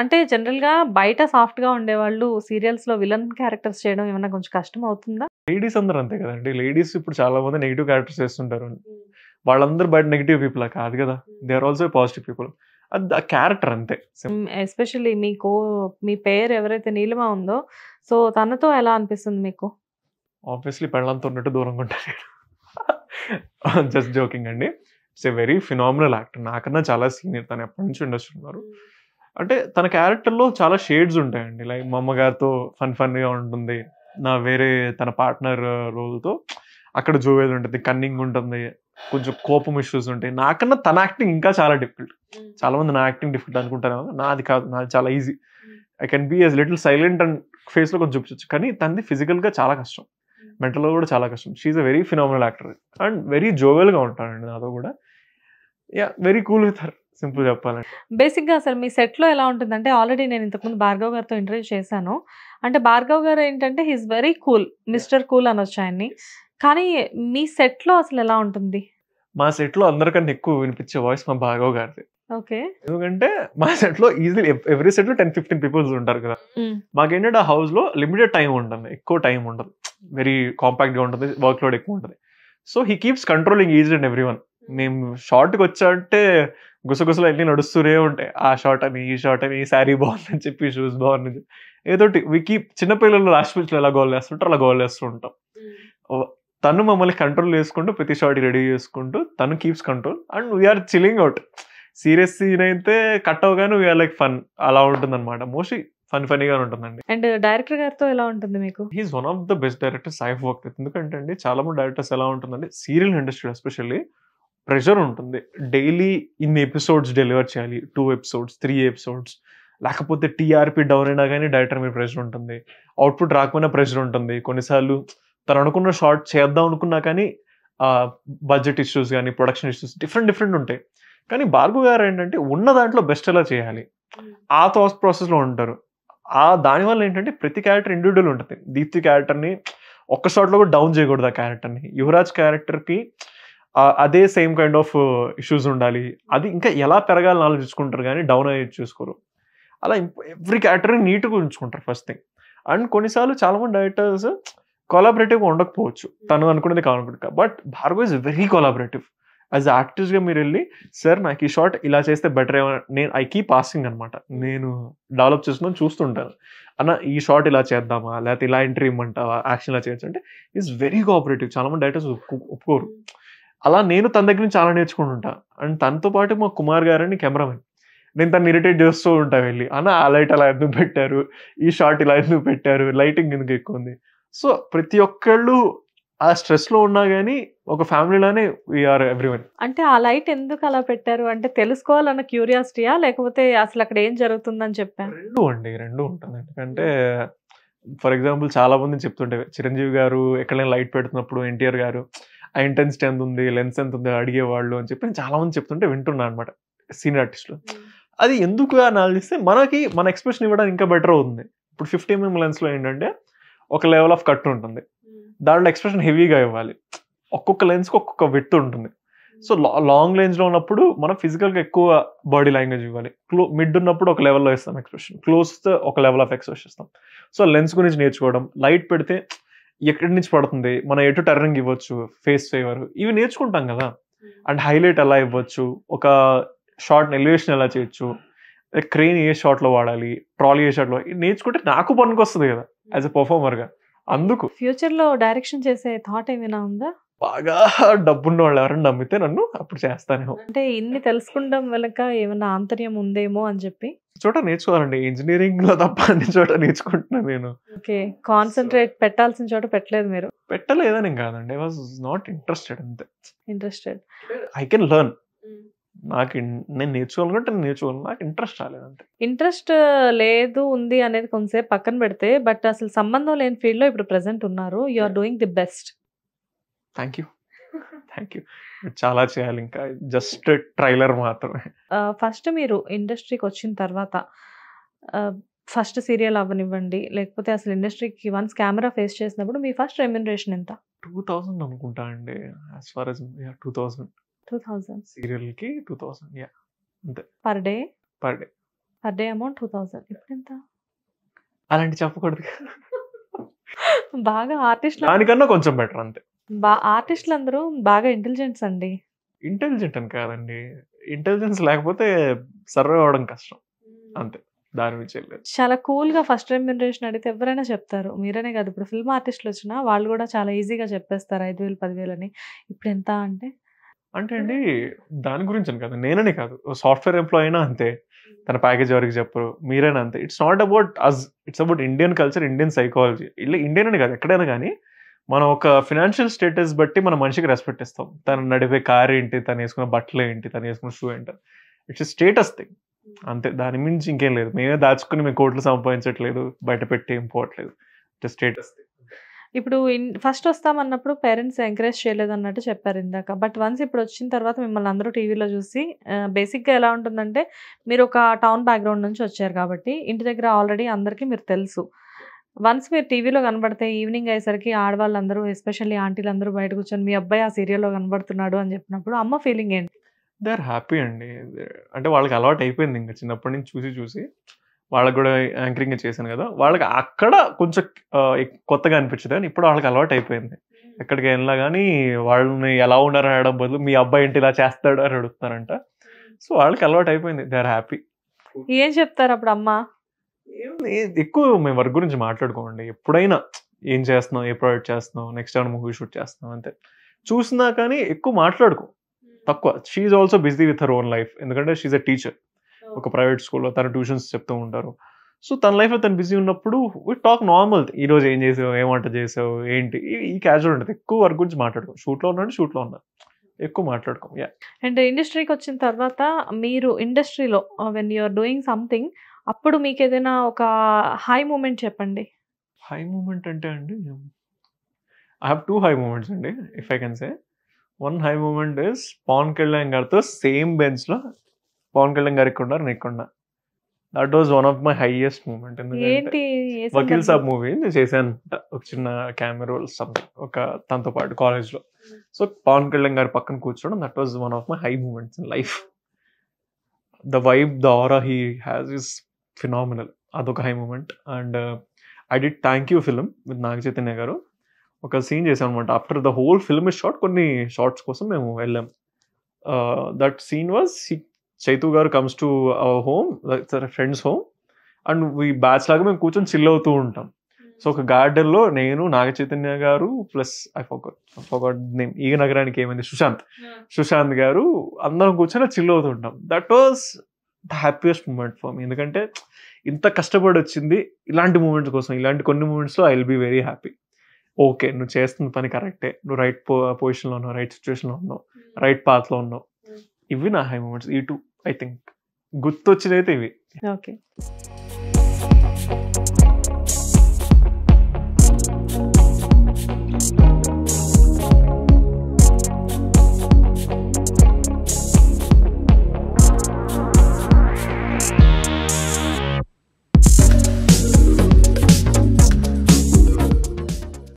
అంటే జనరల్గా బయట సాఫ్ట్గా ఉండేవాళ్ళు సీరియల్స్లో విలన్ క్యారెక్టర్స్ చేయడం ఏమైనా కొంచెం కష్టం అవుతుందా లేడీస్ అందరూ అంతే కదండి లేడీస్ ఇప్పుడు చాలా మంది నెగిటివ్ క్యారెక్టర్స్ చేస్తుంటారు వాళ్ళందరూ బయట నెగిటివ్ పీపుల్ కాదు కదా they are also positive people అది ఆ క్యారెక్టర్ అంతే ఎస్పెషల్లీ మీ కో మీ పేరు ఎవరైతే నీలమా ఉందో సో తనతో ఎలా అనిపిస్తుంది మీకు ఆబ్వియస్లీ పెళ్ళంతో ఉన్నట్టు దూరంగా ఉంటాను జస్ట్ జోకింగ్ అండి it's a very phenomenal actor నాకన్నా చాలా సీనియర్ తను ఎప్పటి నుంచి ఇండస్ట్రీ ఉన్నారు అంటే తన క్యారెక్టర్లో చాలా షేడ్స్ ఉంటాయండి లైక్ మా అమ్మగారితో ఫన్ ఫన్గా ఉంటుంది నా వేరే తన పార్ట్నర్ రోల్తో అక్కడ జోవేది ఉంటుంది కన్నింగ్ ఉంటుంది కొంచెం కోపం ఇష్యూస్ ఉంటాయి నాకన్నా తన యాక్టింగ్ ఇంకా చాలా డిఫికల్ట్ చాలా మంది నా యాక్టింగ్ డిఫికల్ట్ అనుకుంటాను నాది కాదు నాది చాలా easy I can be as little silent and ఫేస్లో కొంచెం చూపించచ్చు కానీ తనది ఫిజికల్గా చాలా కష్టం మెంటల్లో కూడా చాలా కష్టం she's a very phenomenal actor and very జోవెల్గా అండి నాతో కూడా yeah very cool with her simple చెప్పాలంటే బేసిక్గా అసలు మీ సెట్లో ఎలా ఉంటుందంటే ఆల్రెడీ నేను ఇంతకుముందు భార్గవ్ గారితో ఇంటర్వ్యూ చేశాను అంటే భార్గవ్ గారు ఏంటంటే he's very cool mister cool అనొచ్చు ఆయన్ని కానీ మీ సెట్లో అసలు ఎలా ఉంటుంది మా సెట్లో అందరికన్నా ఎక్కువ వినిపించే వాయిస్ మా భార్గవ్ గారిది ఓకే ఎందుకంటే మా సెట్ లో ఈజీలీ ఎవ్రీ సెట్ లో టెన్ ఫిఫ్టీన్ పీపుల్స్ ఉంటారు కదా మాకేంటంటే ఆ హౌస్ లో లిమిటెడ్ టైం ఉంటుంది ఎక్కువ టైం ఉండదు వెరీ కాంపాక్ట్ గా ఉంటుంది వర్క్ లోడ్ ఎక్కువ ఉంటుంది so he keeps controlling easy and every one మేము షార్ట్కి వచ్చామంటే గుసగుసలు అన్ని నడుస్తూనే ఉంటాయి ఆ షార్ట్ అని ఈ షార్ట్ అని ఈ శారీ బాగుందని చెప్పి షూస్ బాగుంది చెప్పి ఏదోటి వికి చిన్నపిల్లలు లాస్ట్ పిచ్లో ఎలా గోల్ చేస్తుంటారు అలా గోల్ చేస్తూ ఉంటాం hmm. తను మమ్మల్ని కంట్రోల్ చేసుకుంటూ ప్రతి షార్ట్ రెడీ చేసుకుంటూ తను keeps control and we're chilling out serious scene అయితే కట్ అవగానే వీఆర్ లైక్ ఫన్ అలా ఉంటుంది అనమాట మోస్ట్లీ ఫన్ ఫనీగా ఉంటుందండి అండ్ డైరెక్టర్ గారితో ఎలా ఉంటుంది మీకు he's one of the best directors I've work ఎందుకంటే అండి చాలా మంది డైరెక్టర్స్ ఎలా ఉంటుందండి సీరియల్ ఇండస్ట్రీ ఎస్పెషల్లీ ప్రెషర్ ఉంటుంది డైలీ ఇన్ని ఎపిసోడ్స్ డెలివర్ చేయాలి టూ ఎపిసోడ్స్ త్రీ ఎపిసోడ్స్ లేకపోతే టీఆర్పీ డౌన్ అయినా కానీ డైరెక్టర్ మీద ప్రెషర్ ఉంటుంది అవుట్పుట్ రాకపోయినా ప్రెషర్ ఉంటుంది కొన్నిసార్లు తను అనుకున్న షార్ట్ చేద్దాం అనుకున్నా కానీ బడ్జెట్ ఇష్యూస్ కానీ ప్రొడక్షన్ ఇష్యూస్ డిఫరెంట్ డిఫరెంట్ ఉంటాయి కానీ బాల్గు గారు ఏంటంటే ఉన్న దాంట్లో బెస్ట్ ఎలా చేయాలి ఆ థాట్ ప్రాసెస్లో ఉంటారు ఆ దానివల్ల ఏంటంటే ప్రతి క్యారెక్టర్ ఇండివిజువల్ ఉంటుంది దీప్తి క్యారెక్టర్ని ఒక్క షార్ట్లో కూడా డౌన్ చేయకూడదు ఆ క్యారెక్టర్ని యువరాజ్ క్యారెక్టర్కి అదే సేమ్ కైండ్ ఆఫ్ ఇష్యూస్ ఉండాలి అది ఇంకా ఎలా పెరగాలని ఆలోచించుకుంటారు కానీ డౌన్ అయ్యి చూసుకోరు అలా ఎవ్రీ క్యారెక్టర్ని నీట్గా ఉంచుకుంటారు ఫస్ట్ థింగ్ అండ్ కొన్నిసార్లు చాలామంది డైరెక్టర్స్ కొలాబరేటివ్గా ఉండకపోవచ్చు తను అనుకునేది కావాలనుకుంటు but Bhargav is very collaborative as యాక్టివ్గా మీరు వెళ్ళి సార్ నాకు ఈ షార్ట్ ఇలా చేస్తే బెటర్ ఏమన్నా నేను ఐ కీప్ పాసింగ్ అనమాట నేను డెవలప్ చేసుకుని చూస్తుంటాను అన్న ఈ షార్ట్ ఇలా చేద్దామా లేకపోతే ఇలా ఎంట్రీ ఇవ్వమంటావా యాక్షన్ ఇలా చేయొచ్చు అంటే ఈజ్ వెరీ కోఆపరేటివ్ చాలామంది డైరెక్టర్స్ ఒప్పుకోరు అలా నేను తన దగ్గర నుంచి చాలా నేర్చుకుంటుంటా అండ్ తనతో పాటు మా కుమార్ గారని కెమెరామెన్ నేను తను ఇరిటేట్ చేస్తూ ఉంటాను వెళ్ళి అన్న ఆ లైట్ అలా ఎందుకు పెట్టారు ఈ షార్ట్ ఇలా ఎందుకు పెట్టారు లైటింగ్ ఎందుకు ఎక్కువ ఉంది సో ప్రతి ఒక్కళ్ళు ఆ స్ట్రెస్ లో ఉన్నా కానీ ఒక ఫ్యామిలీలోనే వీఆర్ ఎవ్రీవన్ అంటే ఆ లైట్ ఎందుకు అలా పెట్టారు అంటే తెలుసుకోవాలన్న క్యూరియాసిటీయా లేకపోతే అసలు అక్కడ ఏం జరుగుతుందని చెప్పాను రెండు అండి రెండు ఉంటుంది ఎందుకంటే ఫర్ ఎగ్జాంపుల్ చాలా మంది చెప్తుంటే చిరంజీవి గారు ఎక్కడైనా లైట్ పెడుతున్నప్పుడు ఎన్టీఆర్ గారు ఆ ఇంటెన్సిటీ ఎంత ఉంది లెన్స్ ఎంత ఉంది అడిగేవాళ్ళు అని చెప్పి నేను చాలామంది చెప్తుంటే వింటున్నాను అనమాట సీనియర్ ఆర్టిస్టులు అది ఎందుకు అని ఆలోచిస్తే మనకి మన ఎక్స్ప్రెషన్ ఇవ్వడానికి ఇంకా బెటర్ అవుతుంది ఇప్పుడు ఫిఫ్టీ ఎంఎం లెన్స్లో ఏంటంటే ఒక లెవెల్ ఆఫ్ కట్ ఉంటుంది దాంట్లో ఎక్స్ప్రెషన్ హెవీగా ఇవ్వాలి ఒక్కొక్క లెన్స్కి ఒక్కొక్క విత్ ఉంటుంది సో లాంగ్ లెన్స్లో ఉన్నప్పుడు మనం ఫిజికల్గా ఎక్కువ బాడీ లాంగ్వేజ్ ఇవ్వాలి క్లో మిడ్ ఉన్నప్పుడు ఒక లెవెల్లో ఇస్తాం ఎక్స్ప్రెషన్ క్లోజ్ ఒక లెవెల్ ఆఫ్ ఎక్స్ప్రెషన్ ఇస్తాం సో లెన్స్ గురించి నేర్చుకోవడం లైట్ పెడితే ఎక్కడి నుంచి పడుతుంది మనం ఎటు టర్నింగ్ ఇవ్వచ్చు ఫేస్ ఫేవర్ ఇవి నేర్చుకుంటాం కదా అండ్ హైలైట్ ఎలా ఇవ్వచ్చు ఒక షార్ట్ ఎలివేషన్ ఎలా చేయొచ్చు క్రెయిన్ ఏ షార్ట్లో వాడాలి ట్రాలీ ఏ షాట్లో నేర్చుకుంటే నాకు పనికి వస్తుంది కదా యాజ్ అ పర్ఫార్మర్గా అందుకు ఫ్యూచర్లో డైరెక్షన్ చేసే థాట్ ఏమైనా ఉందా బాగా డబ్బున్న వాళ్ళు ఎవరైనా నమ్మితే నన్ను అప్పుడు చేస్తానేమో అంటే ఇన్ని తెలుసుకుంటాం వెనక ఏమైనా ఆంతర్యం ఉందేమో అని చెప్పి చోట నేర్చుకోవాలండి ఇంజనీరింగ్ లో తప్ప అన్ని చోట నేర్చుకుంటున్నాను నేను ఓకే కాన్సన్ట్రేట్ పెట్టాల్సిన చోట పెట్టలేదు మీరు పెట్టలేదని కాదండి ఐ వాజ్ నాట్ ఇంట్రెస్టెడ్ అంతే ఇంట్రెస్టెడ్ ఐ కెన్ లెర్న్ నాకు నేను నేర్చుకోవాలనుకుంటే నేను నాకు ఇంట్రెస్ట్ రాలేదు ఇంట్రెస్ట్ లేదు ఉంది అనేది కొంతసేపు పక్కన పెడితే బట్ అసలు సంబంధం లేని ఫీల్డ్లో ఇప్పుడు ప్రెసెంట్ ఉన్నారు you are doing the best thank you thank you చాలా చేయాలి ఇంకా జస్ట్ ట్రైలర్ మాత్రమే ఫస్ట్ మీరు ఇండస్ట్రీకి వచ్చిన తర్వాత ఫస్ట్ సీరియల్ అవ్వనివ్వండి లేకపోతే అసలు ఇండస్ట్రీకి వన్స్ కెమెరా ఫేస్ చేసినప్పుడు మీ ఫస్ట్ రెమ్యునరేషన్ ఎంత టూ థౌజండ్ అనుకుంటా అండి as far as two thousand two thousand సీరియల్కి టూ థౌజండ్ యా అంతే per day per day per day amount two thousand ఇప్పుడు ఎంత అలాంటి చెప్పకూడదు బాగా ఆర్టిస్ట్ దానికన్నా కొంచెం బెటర్ అంతే బా ఆర్టిస్టులు అందరూ బాగా ఇంటెలిజెన్స్ అండి ఇంటెలిజెంట్ అని కాదండి ఇంటెలిజెన్స్ లేకపోతే సర్వే అవడం కష్టం అంతే దాని విషయం చాలా కూల్గా ఫస్ట్ రెమ్యూనరేషన్ అడిగితే ఎవరైనా చెప్తారు మీరనే కాదు ఇప్పుడు ఫిల్మ్ ఆర్టిస్టులు వచ్చినా వాళ్ళు కూడా చాలా ఈజీగా చెప్పేస్తారు ఐదు వేలు పదివేలు అని ఇప్పుడు ఎంత అంటే అంటే అండి దాని గురించి అని కాదు నేననే కాదు సాఫ్ట్వేర్ ఎంప్లాయ్ అయినా అంతే తన ప్యాకేజ్ ఎవరికి చెప్పరు మీరైనా అంతే it's not about us it's about Indian culture Indian psychology ఇల్లు ఇండియన్ అని కాదు ఎక్కడైనా కానీ మనం ఒక ఫినాన్షియల్ స్టేటస్ బట్టి మనం మనిషికి రెస్పెక్ట్ ఇస్తాం తను నడిపే కారు ఏంటి తను వేసుకున్న బట్టలు ఏంటి తను వేసుకున్న షూ ఏంటి ఇట్స్ స్టేటస్ థింగ్ అంతే దాని మించి ఇంకేం లేదు మేమే దాచుకుని మేము కోట్లు సంపాదించట్లేదు బయట పెట్టి ఏం పోవట్లేదు ఇట్స్ స్టేటస్ థింగ్ ఇప్పుడు ఫస్ట్ వస్తామన్నప్పుడు పేరెంట్స్ ఎంకరేజ్ చేయలేదు అన్నట్టు చెప్పారు ఇందాక బట్ వన్స్ ఇప్పుడు వచ్చిన తర్వాత మిమ్మల్ని అందరూ టీవీలో చూసి బేసిక్గా ఎలా ఉంటుందంటే మీరు ఒక టౌన్ బ్యాక్గ్రౌండ్ నుంచి వచ్చారు కాబట్టి ఇంటి దగ్గర ఆల్రెడీ అందరికీ మీరు తెలుసు వన్స్ మీరు టీవీలో కనబడితే ఈవినింగ్ అయ్యేసరికి ఆడవాళ్ళందరూ ఎస్పెషల్లీ ఆంటీలు అందరూ బయట కూర్చొని మీ అబ్బాయి ఆ సీరియల్లో కనబడుతున్నాడు అని చెప్పినప్పుడు అమ్మ ఫీలింగ్ ఏంటి దే ఆర్ హ్యాపీ అండి అంటే వాళ్ళకి అలవాటు అయిపోయింది ఇంకా చిన్నప్పటి నుంచి చూసి చూసి వాళ్ళకి కూడా యాంకరింగ్ చేశాను కదా వాళ్ళకి అక్కడ కొంచెం కొత్తగా అనిపించదు కానీ ఇప్పుడు వాళ్ళకి అలవాటు అయిపోయింది ఎక్కడికి వెళ్ళినా కానీ వాళ్ళని ఎలా ఉన్నారని అడగడం బదులు మీ అబ్బాయి ఇంటి ఇలా చేస్తాడు అని అడుగుతున్నారంట సో వాళ్ళకి అలవాటు అయిపోయింది దే ఆర్ హ్యాపీ ఏం చెప్తారు అప్పుడు అమ్మ ఎక్కువ మేము వర్క్ గురించి మాట్లాడుకోండి ఎప్పుడైనా ఏం చేస్తున్నాం ఏ ప్రొడక్ట్ చేస్తున్నాం నెక్స్ట్ ఏమైనా మూవీ షూట్ చేస్తున్నాం అంతే చూసినా కానీ ఎక్కువ మాట్లాడుకో hmm. తక్కువ she also busy with her own life ఎందుకంటే షీఈ్ అ టీచర్ ఒక ప్రైవేట్ స్కూల్లో తన ట్యూషన్స్ చెప్తూ ఉంటారు సో తన లైఫ్లో తను బిజీ ఉన్నప్పుడు వి టాక్ నార్మల్ ఈరోజు ఏం చేసావు ఏం వంట చేసావు ఏంటి ఈ క్యాజువల్ ఉంటుంది ఎక్కువ వర్క్ గురించి మాట్లాడుకో షూట్లో ఉన్నాడు షూట్లో ఉన్నాడు ఎక్కువ మాట్లాడుకో అండ్ ఇండస్ట్రీకి వచ్చిన తర్వాత మీరు ఇండస్ట్రీలో వెన్ యూఆర్ డూయింగ్ సంథింగ్ అప్పుడు మీకు ఏదైనా ఒక హై మూమెంట్ చెప్పండి హై మూమెంట్ అంటే అండి I have two high moments అండి if I can say one high moment is Pawan Kalyan గారితో సేమ్ బెంచ్లో పవన్ కళ్యాణ్ గారికి ఉన్నారు నీకుండా that was one of my highest moment ఎందుకంటే వకీల్ సాబ్ మూవీ నేను చేశాను ఒక చిన్న కెమెరా రోల్ సంథింగ్ ఒక తనతో పాటు కాలేజ్లో సో పవన్ కళ్యాణ్ గారి పక్కన కూర్చోవడం that was one of my high moments in life the vibe the aura he has is phenomenal అదొక high moment and I did thank you film with Naga Chaitanya గారు ఒక సీన్ చేసాం అనమాట after the whole film short కొన్ని shorts కోసం మేము వెళ్ళాం that scene was Chaitu గారు comes to our home friends home and ఈ బ్యాచ్ లాగా మేము కూర్చొని చిల్ అవుతూ ఉంటాం సో hmm. ఒక గార్డెన్లో నేను నాగ చైతన్య గారు ప్లస్ ఐ ఫోగట్ నేమ్ ఈ నగరానికి ఏమైంది సుశాంత్ hmm. సుశాంత్ గారు అందరం కూర్చొని చిల్ అవుతూ ఉంటాం that was the happiest moment for me ఎందుకంటే ఇంత కష్టపడి వచ్చింది ఇలాంటి మూమెంట్స్ కోసం ఇలాంటి కొన్ని మూమెంట్స్లో I will be very happy okay నువ్వు చేస్తున్న పని కరెక్టే నువ్వు రైట్ పో పొజిషన్లో ఉన్నావు రైట్ సిచ్యువేషన్లో ఉన్నావు రైట్ hmm. పాత్లో ఉన్నావు hmm. ఇవి నా హై మూమెంట్స్ ఈ టూ ఐ థింక్ గుర్తొచ్చినైతే ఇవి ఓకే